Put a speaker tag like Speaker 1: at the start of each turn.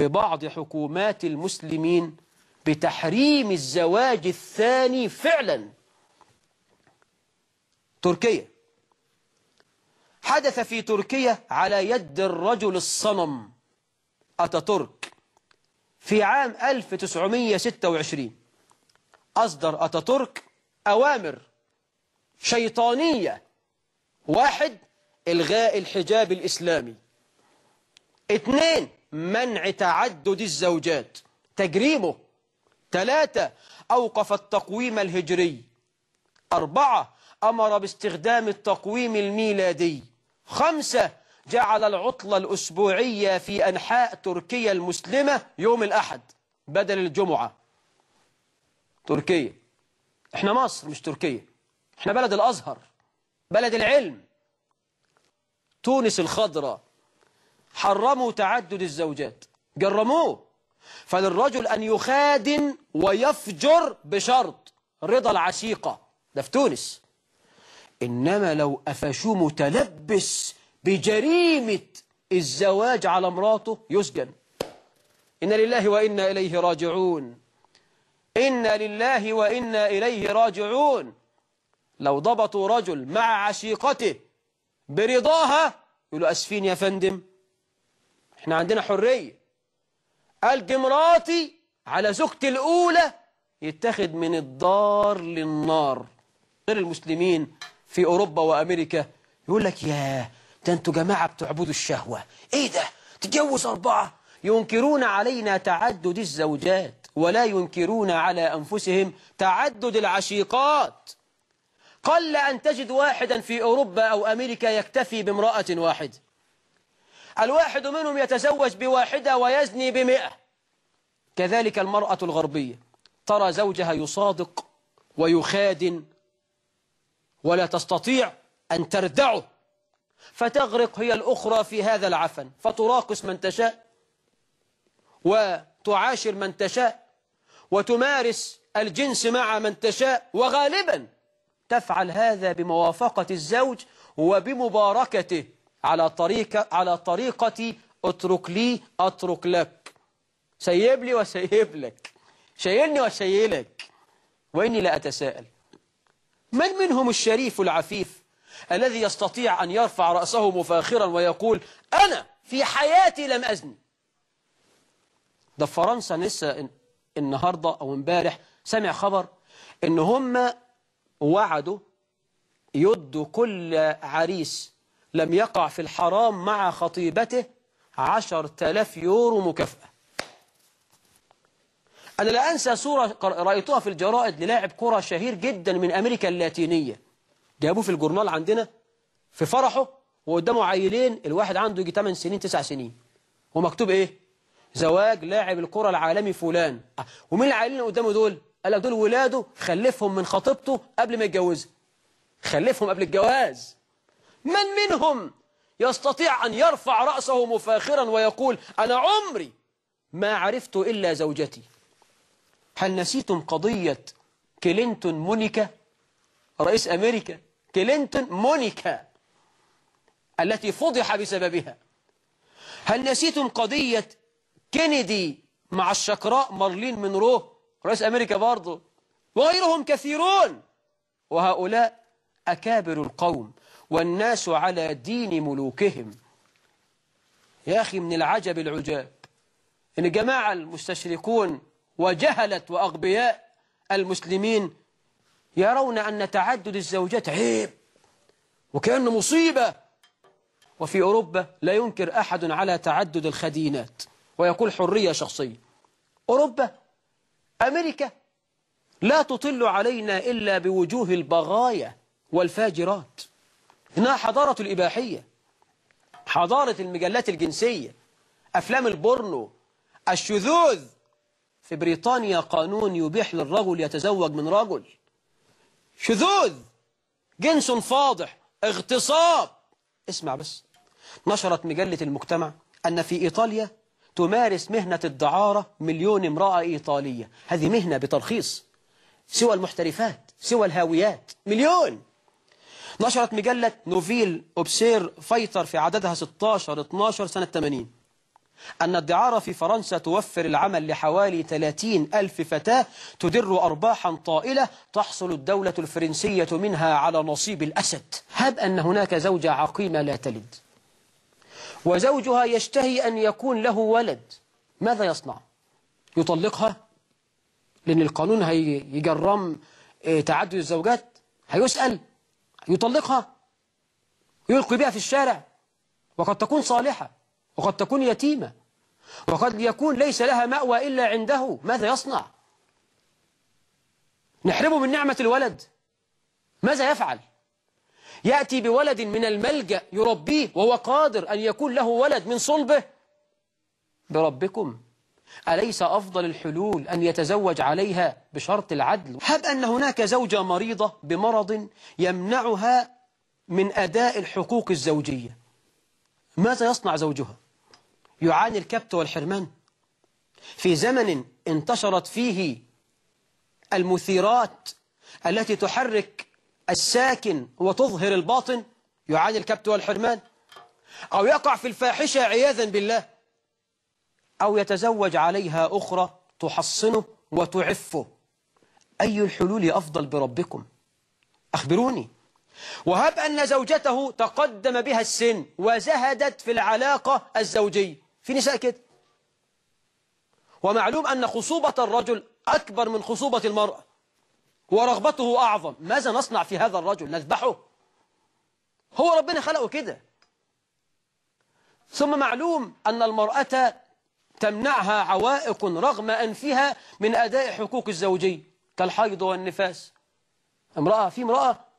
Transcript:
Speaker 1: ببعض حكومات المسلمين بتحريم الزواج الثاني فعلا تركيا حدث في تركيا على يد الرجل الصنم أتاتورك في عام 1926 أصدر أتاتورك أوامر شيطانية واحد إلغاء الحجاب الإسلامي اثنين منع تعدد الزوجات تجريمه ثلاثة أوقف التقويم الهجري أربعة أمر باستخدام التقويم الميلادي خمسة جعل العطلة الأسبوعية في أنحاء تركيا المسلمة يوم الأحد بدل الجمعة تركيا احنا مصر مش تركيا احنا بلد الأزهر بلد العلم تونس الخضراء حرموا تعدد الزوجات جرموه فللرجل أن يخادن ويفجر بشرط رضا العشيقة ده في تونس إنما لو أفشوه متلبس بجريمة الزواج على امراته يسجن إن لله وإنا إليه راجعون إنا لله وإنا إليه راجعون لو ضبطوا رجل مع عشيقته برضاها يقولوا أسفين يا فندم احنا عندنا حرية قال مراتي على زوجتي الأولى يتخذ من الدار للنار غير المسلمين في أوروبا وأمريكا يقول لك ياه ده انتوا جماعة بتعبدوا الشهوة ايه ده تتجوز أربعة ينكرون علينا تعدد الزوجات ولا ينكرون على أنفسهم تعدد العشيقات قل أن تجد واحدا في أوروبا أو أمريكا يكتفي بامرأة واحدة الواحد منهم يتزوج بواحدة ويزني بمئة كذلك المرأة الغربية ترى زوجها يصادق ويخادن ولا تستطيع أن تردعه فتغرق هي الأخرى في هذا العفن فتراقص من تشاء وتعاشر من تشاء وتمارس الجنس مع من تشاء وغالبا تفعل هذا بموافقة الزوج وبمباركته على طريقة على طريقتي اترك لي اترك لك سيب لي وسيب لك شيلني وشيلك وإني لا أتساءل من منهم الشريف العفيف الذي يستطيع أن يرفع رأسه مفاخرا ويقول أنا في حياتي لم أزني ده في فرنسا لسه النهاردة أو امبارح سمع خبر إن هم وعدوا يدوا كل عريس لم يقع في الحرام مع خطيبته عشر تلاف يورو مكافأة أنا لا أنسى صورة رأيتها في الجرائد للاعب كرة شهير جدا من أمريكا اللاتينية جابوه في الجورنال عندنا في فرحه وقدامه عيلين الواحد عنده يجي 8 سنين 9 سنين ومكتوب إيه زواج لاعب الكرة العالمي فلان آه، ومين العيلين اللي قدامه دول قال لك دول ولاده خلفهم من خطيبته قبل ما يتجوزها خلفهم قبل الجواز من منهم يستطيع أن يرفع رأسه مفاخرا ويقول أنا عمري ما عرفت إلا زوجتي هل نسيتم قضية كلينتون مونيكا رئيس أمريكا كلينتون مونيكا التي فضح بسببها هل نسيتم قضية كينيدي مع الشقراء مارلين منرو رئيس أمريكا برضه وغيرهم كثيرون وهؤلاء أكابر القوم والناس على دين ملوكهم يا أخي من العجب العجاب إن جماعة المستشرقون وجهلة وأغبياء المسلمين يرون أن تعدد الزوجات عيب وكأنه مصيبة وفي أوروبا لا ينكر أحد على تعدد الخدينات ويقول حرية شخصية أوروبا أمريكا لا تطل علينا إلا بوجوه البغايا والفاجرات إنها حضارة الإباحية حضارة المجلات الجنسية أفلام البورنو الشذوذ في بريطانيا قانون يبيح للرجل يتزوج من رجل شذوذ جنس فاضح اغتصاب اسمع بس نشرت مجلة المجتمع أن في إيطاليا تمارس مهنة الدعارة مليون امرأة إيطالية هذه مهنة بترخيص سوى المحترفات سوى الهاويات مليون نشرت مجلة نوفيل أوبسير فايتر في عددها 16-12 سنة 80 أن الدعارة في فرنسا توفر العمل لحوالي 30 ألف فتاة تدر أرباحا طائلة تحصل الدولة الفرنسية منها على نصيب الأسد هب أن هناك زوجة عقيمة لا تلد وزوجها يشتهي أن يكون له ولد ماذا يصنع؟ يطلقها؟ لأن القانون هيجرم آه، تعدد الزوجات هيسأل يطلقها يلقي بها في الشارع وقد تكون صالحة وقد تكون يتيمة وقد يكون ليس لها مأوى إلا عنده ماذا يصنع نحرمه من نعمة الولد ماذا يفعل يأتي بولد من الملجأ يربيه وهو قادر أن يكون له ولد من صلبه بربكم أليس أفضل الحلول أن يتزوج عليها بشرط العدل هب أن هناك زوجة مريضة بمرض يمنعها من أداء الحقوق الزوجية ماذا يصنع زوجها يعاني الكبت والحرمان في زمن انتشرت فيه المثيرات التي تحرك الساكن وتظهر الباطن يعاني الكبت والحرمان أو يقع في الفاحشة عياذا بالله أو يتزوج عليها أخرى تحصنه وتعفه أي الحلول أفضل بربكم أخبروني وهب أن زوجته تقدم بها السن وزهدت في العلاقة الزوجية في نساء كده ومعلوم أن خصوبة الرجل أكبر من خصوبة المرأة ورغبته أعظم ماذا نصنع في هذا الرجل نذبحه هو ربنا خلقه كده ثم معلوم أن المرأة تمنعها عوائق رغم أنفها من أداء حقوق الزوجية كالحيض والنفاس امرأة في امرأة